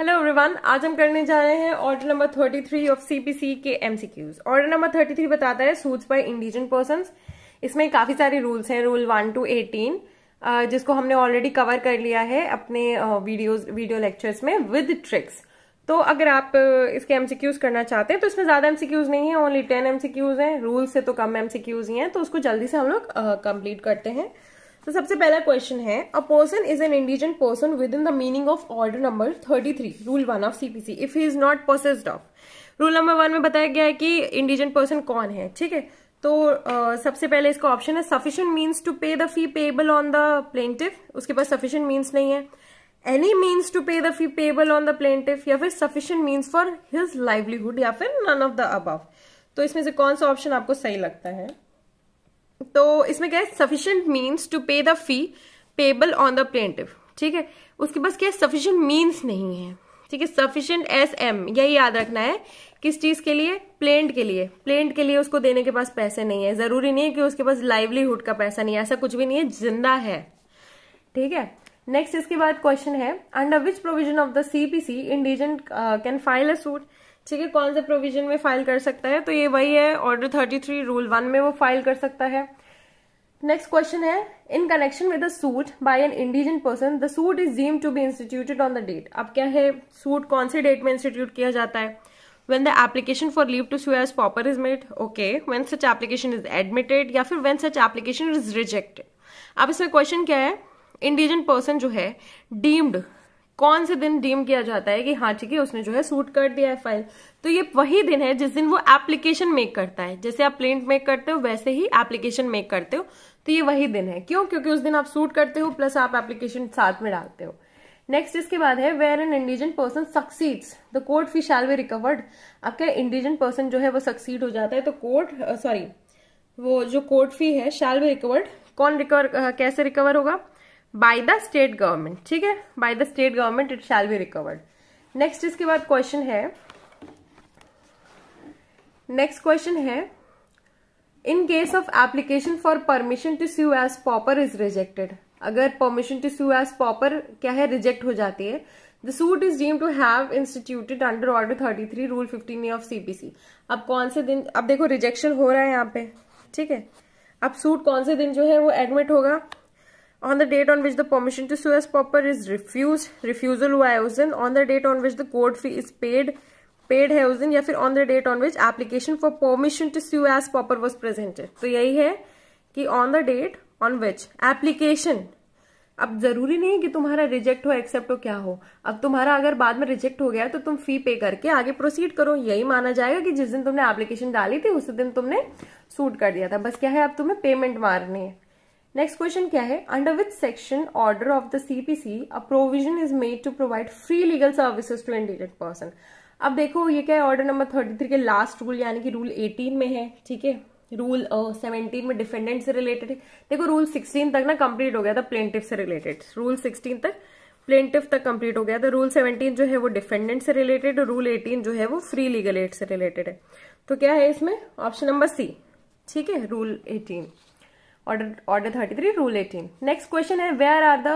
hello everyone आज हम करने जा रहे हैं ऑर्डर नंबर 33 ऑफ सीपीसी के एमसीक्यूज ऑर्डर नंबर 33 बताता है सूट्स बाय इंडिजन पर्सन इसमें काफी सारे रूल्स हैं रूल वन टू एटीन जिसको हमने ऑलरेडी कवर कर लिया है अपने वीडियोस वीडियो लेक्चर्स में विद ट्रिक्स तो अगर आप इसके एमसीक्यूज करना चाहते हैं तो इसमें ज्यादा एमसीक्यूज नहीं है ओनली टेन एमसीक्यूज हैं रूल्स से तो कम एमसीक्यूज ही हैं तो उसको जल्दी से हम लोग कंप्लीट करते हैं तो सबसे पहला क्वेश्चन है a person is an indigent person within the meaning of order number 33 rule one of CPC if he is not possessed of rule number one में बताया गया है कि इंडिजेंट पर्सन कौन है ठीक है तो uh, सबसे पहले इसका ऑप्शन है sufficient means to pay the fee payable on the plaintiff उसके पास सफिशियंट मीन्स नहीं है any means to pay the fee payable on the plaintiff या फिर sufficient means for his livelihood या फिर नन ऑफ द अबव तो इसमें से कौन सा ऑप्शन आपको सही लगता है तो इसमें क्या है sufficient means to pay the fee payable on the plaintiff ठीक है उसके पास क्या है सफिशियंट मीन्स नहीं है ठीक है सफिशियंट एस एम यही याद रखना है किस चीज के लिए प्लेंट के लिए प्लेंट के लिए उसको देने के पास पैसे नहीं है जरूरी नहीं है कि उसके पास लाइवलीहुड का पैसा नहीं है ऐसा कुछ भी नहीं है जिंदा है ठीक है नेक्स्ट इसके बाद क्वेश्चन है under which provision of the CPC indigent can file a suit ठीक है कौन से प्रोविजन में फाइल कर सकता है तो ये वही है order thirty three rule one में वो फाइल कर सकता है नेक्स्ट क्वेश्चन है in connection with a suit by an indigent person the suit is deem to be instituted on the date अब क्या है सूट कौन से डेट में इंस्टीट्यूट किया जाता है when the application for leave to sue pauper is made okay when such application is admitted या फिर when such application is rejected अब इसमें क्वेश्चन क्या है इंडिजन पर्सन जो है डीम्ड कौन से दिन डीम किया जाता है कि हाँ ठीक है उसने जो है सूट कर दिया है फाइल तो ये वही दिन है जिस दिन वो एप्लीकेशन मेक करता है जैसे आप प्रिंट मेक करते हो वैसे ही एप्लीकेशन मेक करते हो तो ये वही दिन है क्यों क्योंकि उस दिन आप सूट करते हो प्लस आप एप्लीकेशन साथ में डालते हो नेक्स्ट इसके बाद है where an indigent person succeeds the court fee shall be recovered आपका इंडिजन पर्सन जो है वो सक्सीड हो जाता है तो कोर्ट सॉरी uh, वो जो कोर्ट फी है शैल बी रिकवर्ड कौन रिकवर uh, कैसे रिकवर होगा बाय द स्टेट गवर्नमेंट ठीक है by the state government it shall be recovered next इसके बाद क्वेश्चन है नेक्स्ट क्वेश्चन है in case of application for permission to sue as pauper is rejected अगर permission to sue as pauper क्या है reject हो जाती है the suit is deem to have instituted under order thirty three rule fifteen of CPC अब कौन से दिन अब देखो रिजेक्शन हो रहा है यहाँ पे ठीक है अब सूट कौन से दिन जो है वो एडमिट होगा on the date on which the permission to sue as pauper is refused refusal हुआ है उस दिन on the date on which the court fee is paid paid है उस दिन या फिर on the date on which application for permission to sue as pauper was presented तो यही है कि on the date on which application अब जरूरी नहीं कि तुम्हारा रिजेक्ट हो एक्सेप्ट हो क्या हो अब तुम्हारा अगर बाद में रिजेक्ट हो गया तो तुम फी पे करके आगे प्रोसीड करो यही माना जाएगा कि जिस दिन तुमने एप्लीकेशन डाली थी उस दिन तुमने सूट कर दिया था बस क्या है अब तुम्हें पेमेंट मारनी है नेक्स्ट क्वेश्चन क्या है under which section order of the CPC a provision is made to provide free legal services to इंडिटेड पर्सन अब देखो ये क्या है ऑर्डर नंबर थर्टी थ्री के लास्ट रूल यानी कि रूल एटीन में है ठीक है रूल सेवनटीन uh, में डिफेंडेंट से रिलेटेड है देखो रूल सिक्सटीन तक ना कंप्लीट हो गया था प्लेंटिव से रिलेटेड रूल सिक्सटीन तक प्लेंटिव तक कंप्लीट हो गया था रूल सेवनटीन जो है वो डिफेंडेंट से रिलेटेड रूल एटीन जो है वो फ्री लीगल एड से रिलेटेड है तो क्या है इसमें ऑप्शन नंबर सी ठीक है rule eighteen order order three rule eighteen next question है where are the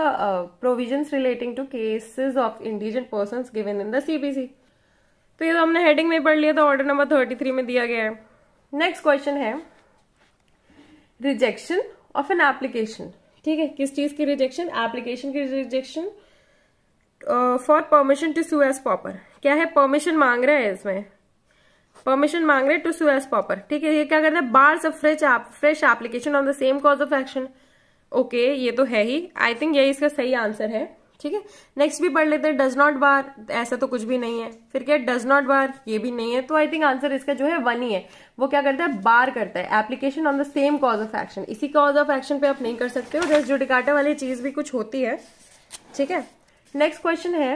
provision relating to cases of indigent person given in the CPC तो ये तो हमने हेडिंग में पढ़ लिया था ऑर्डर नंबर थर्टी थ्री में दिया गया है नेक्स्ट क्वेश्चन है रिजेक्शन ऑफ एन एप्लीकेशन ठीक है किस चीज की रिजेक्शन एप्लीकेशन की rejection for permission to sue as pauper क्या है परमिशन मांग रहा है इसमें परमिशन मांग रहे टू सू एस पॉपर ठीक है ये क्या करना है बार सब fresh fresh application on the same cause of action okay ये तो है ही आई थिंक यही इसका सही आंसर है ठीक है नेक्स्ट भी पढ़ लेते हैं डज नॉट बार ऐसा तो कुछ भी नहीं है फिर क्या डज नॉट बार ये भी नहीं है तो आई थिंक आंसर इसका जो है वन ही है वो क्या करता है बार करता है application on the same cause of action इसी कॉज ऑफ एक्शन पे आप नहीं कर सकते हो रेस्ट जुडिकाटा वाली चीज भी कुछ होती है ठीक है नेक्स्ट क्वेश्चन है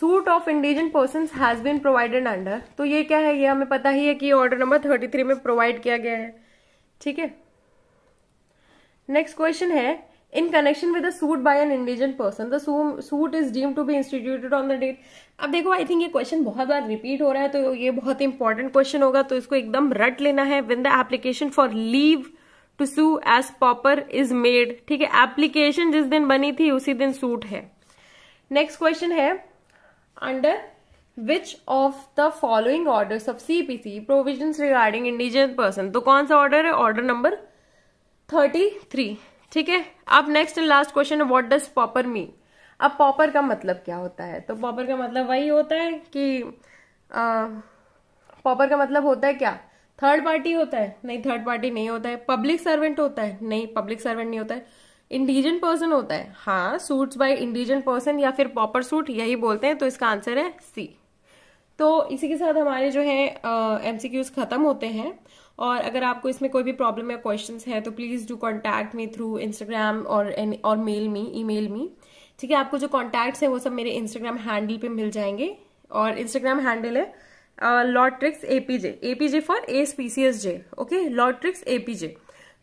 suit of indigent person has been provided under तो ये क्या है ये हमें पता ही है कि ऑर्डर नंबर थर्टी थ्री में प्रोवाइड किया गया है ठीक है नेक्स्ट क्वेश्चन है in connection with a suit by an indigent person दूट is deem to be instituted on the date अब देखो आई थिंक ये क्वेश्चन बहुत बार रिपीट हो रहा है तो ये बहुत इंपॉर्टेंट क्वेश्चन होगा तो इसको एकदम रट लेना है when the application for leave to sue as pauper is made ठीक है एप्लीकेशन जिस दिन बनी थी उसी दिन सूट है नेक्स्ट क्वेश्चन है under which of the following orders of CPC provision regarding indigenous person तो कौन सा ऑर्डर है ऑर्डर नंबर थर्टी थ्री ठीक है अब next and last question what does pauper mean अब पॉपर का मतलब क्या होता है तो पॉपर का मतलब वही होता है कि पॉपर का मतलब होता है क्या थर्ड पार्टी होता है नहीं थर्ड पार्टी नहीं होता है पब्लिक सर्वेंट होता है नहीं पब्लिक सर्वेंट नहीं होता है इंडिजन पर्सन होता है हाँ सूट्स बाय इंडिजन पर्सन या फिर पॉपर सूट यही बोलते हैं तो इसका आंसर है सी तो इसी के साथ हमारे जो है एम सी क्यूज खत्म होते हैं और अगर आपको इसमें कोई भी प्रॉब्लम या क्वेश्चन है तो please do contact me through Instagram और और मेल मी ई मेल मी ठीक है आपको जो कॉन्टैक्ट्स हैं वो सब मेरे इंस्टाग्राम हैंडल पे मिल जाएंगे और इंस्टाग्राम हैंडल है Lawtrix APJ APJ for A P A S J okay Lawtrix APJ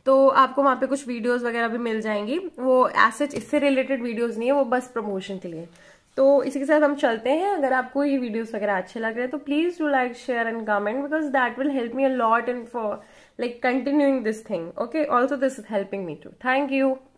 तो आपको वहां पे कुछ वीडियोस वगैरह भी मिल जाएंगी वो एसेज इससे रिलेटेड वीडियोस नहीं है वो बस प्रमोशन के लिए तो इसी के साथ हम चलते हैं अगर आपको ये वीडियोस वगैरह अच्छे लग रहे हैं तो please do like share and comment because that will help me a lot and for like continuing this thing okay also this is helping me too thank you